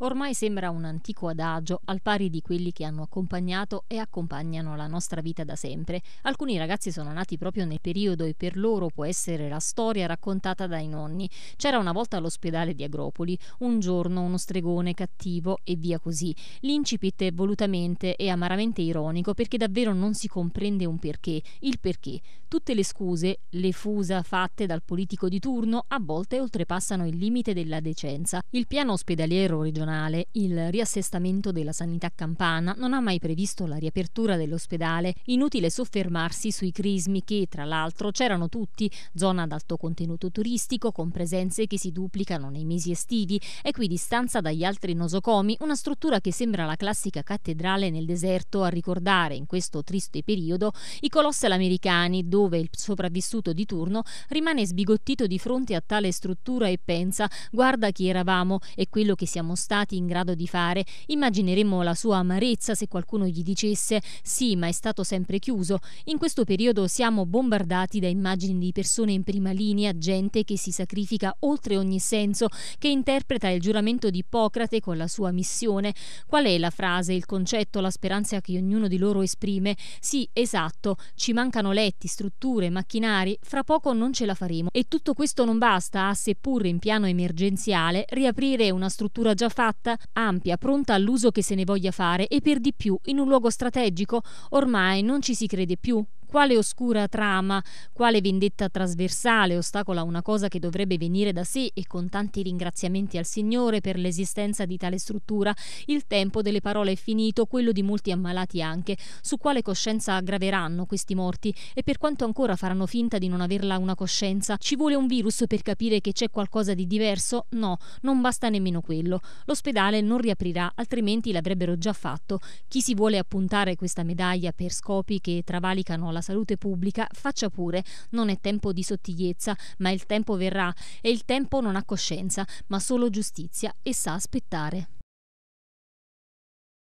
Ormai sembra un antico adagio, al pari di quelli che hanno accompagnato e accompagnano la nostra vita da sempre. Alcuni ragazzi sono nati proprio nel periodo e per loro può essere la storia raccontata dai nonni. C'era una volta all'ospedale di Agropoli, un giorno uno stregone cattivo e via così. L'incipit è volutamente e amaramente ironico perché davvero non si comprende un perché, il perché. Tutte le scuse, le fusa fatte dal politico di turno, a volte oltrepassano il limite della decenza. Il piano ospedaliero regionale regionale, il riassestamento della sanità campana non ha mai previsto la riapertura dell'ospedale. Inutile soffermarsi sui crismi che, tra l'altro, c'erano tutti, zona ad alto contenuto turistico con presenze che si duplicano nei mesi estivi, equidistanza dagli altri nosocomi, una struttura che sembra la classica cattedrale nel deserto a ricordare in questo triste periodo i colossi americani, dove il sopravvissuto di turno rimane sbigottito di fronte a tale struttura e pensa guarda chi eravamo e quello che siamo stati stati in grado di fare. Immagineremmo la sua amarezza se qualcuno gli dicesse sì, ma è stato sempre chiuso. In questo periodo siamo bombardati da immagini di persone in prima linea, gente che si sacrifica oltre ogni senso, che interpreta il giuramento di Ippocrate con la sua missione. Qual è la frase, il concetto, la speranza che ognuno di loro esprime? Sì, esatto, ci mancano letti, strutture, macchinari, fra poco non ce la faremo. E tutto questo non basta a, seppur in piano emergenziale, riaprire una struttura già fatta compatta, ampia, pronta all'uso che se ne voglia fare e per di più in un luogo strategico, ormai non ci si crede più, quale oscura trama, quale vendetta trasversale ostacola una cosa che dovrebbe venire da sé e con tanti ringraziamenti al Signore per l'esistenza di tale struttura, il tempo delle parole è finito, quello di molti ammalati anche. Su quale coscienza aggraveranno questi morti e per quanto ancora faranno finta di non averla una coscienza? Ci vuole un virus per capire che c'è qualcosa di diverso? No, non basta nemmeno quello. L'ospedale non riaprirà, altrimenti l'avrebbero già fatto. Chi si vuole appuntare questa medaglia per scopi che travalicano alla salute pubblica, faccia pure. Non è tempo di sottigliezza, ma il tempo verrà e il tempo non ha coscienza, ma solo giustizia e sa aspettare.